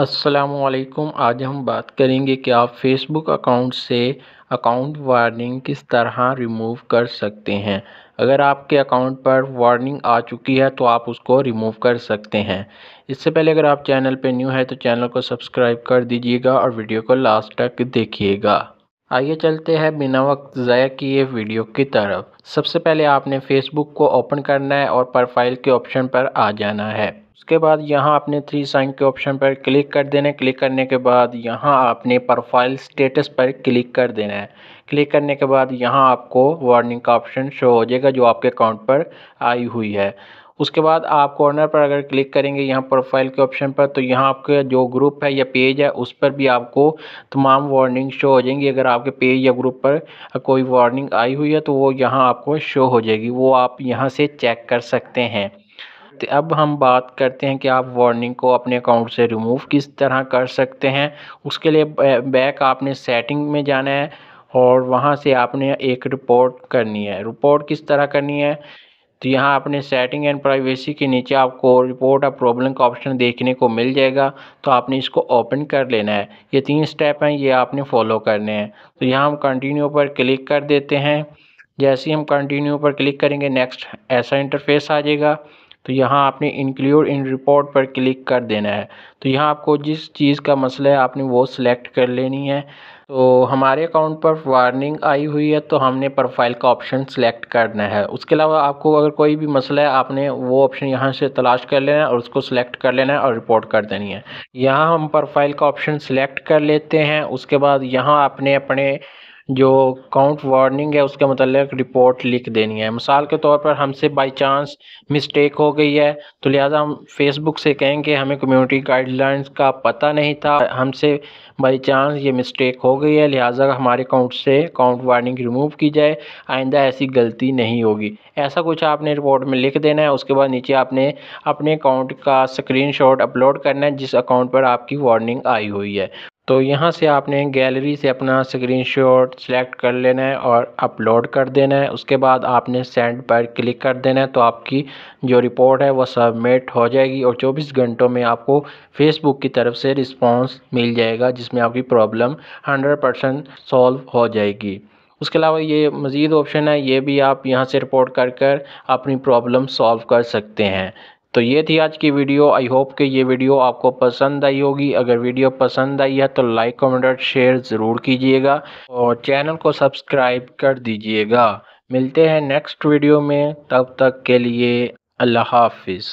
असलकुम आज हम बात करेंगे कि आप फेसबुक अकाउंट से अकाउंट वार्निंग किस तरह रिमूव कर सकते हैं अगर आपके अकाउंट पर वार्निंग आ चुकी है तो आप उसको रिमूव कर सकते हैं इससे पहले अगर आप चैनल पर न्यू है तो चैनल को सब्सक्राइब कर दीजिएगा और वीडियो को लास्ट तक देखिएगा आइए चलते हैं बिना वक्त ज़ाया किए वीडियो की तरफ सबसे पहले आपने फेसबुक को ओपन करना है और प्रोफाइल के ऑप्शन पर आ जाना है उसके बाद यहाँ आपने थ्री साइन के ऑप्शन पर क्लिक कर देना है क्लिक करने के बाद यहाँ आपने प्रोफाइल स्टेटस पर क्लिक कर देना है क्लिक करने के बाद यहाँ आपको वार्निंग का ऑप्शन शो हो जाएगा जो आपके अकाउंट पर आई हुई है उसके बाद आप कॉर्नर पर अगर क्लिक करेंगे यहाँ प्रोफाइल के ऑप्शन पर तो यहाँ आपके जो ग्रुप है या पेज है उस पर भी आपको तमाम वार्निंग शो हो जाएंगी अगर आपके पेज या ग्रुप पर कोई वार्निंग आई हुई है तो वो यहाँ आपको शो हो जाएगी वो आप यहाँ से चेक कर सकते हैं तो अब हम बात करते हैं कि आप वार्निंग को अपने अकाउंट से रिमूव किस तरह कर सकते हैं उसके लिए बैक आपने सेटिंग में जाना है और वहाँ से आपने एक रिपोर्ट करनी है रिपोर्ट किस तरह करनी है तो यहाँ आपने सेटिंग एंड प्राइवेसी के नीचे आपको रिपोर्ट और प्रॉब्लम का ऑप्शन देखने को मिल जाएगा तो आपने इसको ओपन कर लेना है ये तीन स्टेप हैं ये आपने फॉलो करने हैं तो यहाँ हम कंटिन्यू पर क्लिक कर देते हैं जैसे ही हम कंटिन्यू पर क्लिक करेंगे नेक्स्ट ऐसा इंटरफेस आ जाएगा तो यहाँ आपने इंक्लूड इन रिपोर्ट पर क्लिक कर देना है तो यहाँ आपको जिस चीज़ का मसला है आपने वो सिलेक्ट कर लेनी है तो हमारे अकाउंट पर वार्निंग आई हुई है तो हमने प्रोफाइल का ऑप्शन सेलेक्ट करना है उसके अलावा आपको अगर कोई भी मसला है आपने वो ऑप्शन यहाँ से तलाश कर लेना है और उसको सिलेक्ट कर लेना है और रिपोर्ट कर देनी है यहाँ हम प्रोफाइल का ऑप्शन सेलेक्ट कर लेते हैं उसके बाद यहाँ आपने अपने जो काउंट वार्निंग है उसके मतलब रिपोर्ट लिख देनी है मिसाल के तौर पर हमसे बाय चांस मिस्टेक हो गई है तो लिहाजा हम फेसबुक से कहेंगे हमें कम्युनिटी गाइडलाइंस का पता नहीं था हमसे बाई चांस ये मिस्टेक हो गई है लिहाजा हमारे अकाउंट से अकाउंट वार्निंग रिमूव की जाए आइंदा ऐसी गलती नहीं होगी ऐसा कुछ आपने रिपोर्ट में लिख देना है उसके बाद नीचे आपने अपने अकाउंट का स्क्रीन अपलोड करना है जिस अकाउंट पर आपकी वार्निंग आई हुई है तो यहाँ से आपने गैलरी से अपना स्क्रीनशॉट सेलेक्ट कर लेना है और अपलोड कर देना है उसके बाद आपने सेंड पर क्लिक कर देना है तो आपकी जो रिपोर्ट है वो सबमिट हो जाएगी और 24 घंटों में आपको फेसबुक की तरफ से रिस्पांस मिल जाएगा जिसमें आपकी प्रॉब्लम 100 परसेंट सॉल्व हो जाएगी उसके अलावा ये मज़ीद ऑप्शन है ये भी आप यहाँ से रिपोर्ट कर कर अपनी प्रॉब्लम सॉल्व कर सकते हैं तो ये थी आज की वीडियो आई होप कि ये वीडियो आपको पसंद आई होगी अगर वीडियो पसंद आई है तो लाइक कमेंट और शेयर ज़रूर कीजिएगा और चैनल को सब्सक्राइब कर दीजिएगा मिलते हैं नेक्स्ट वीडियो में तब तक के लिए अल्लाह हाफिज़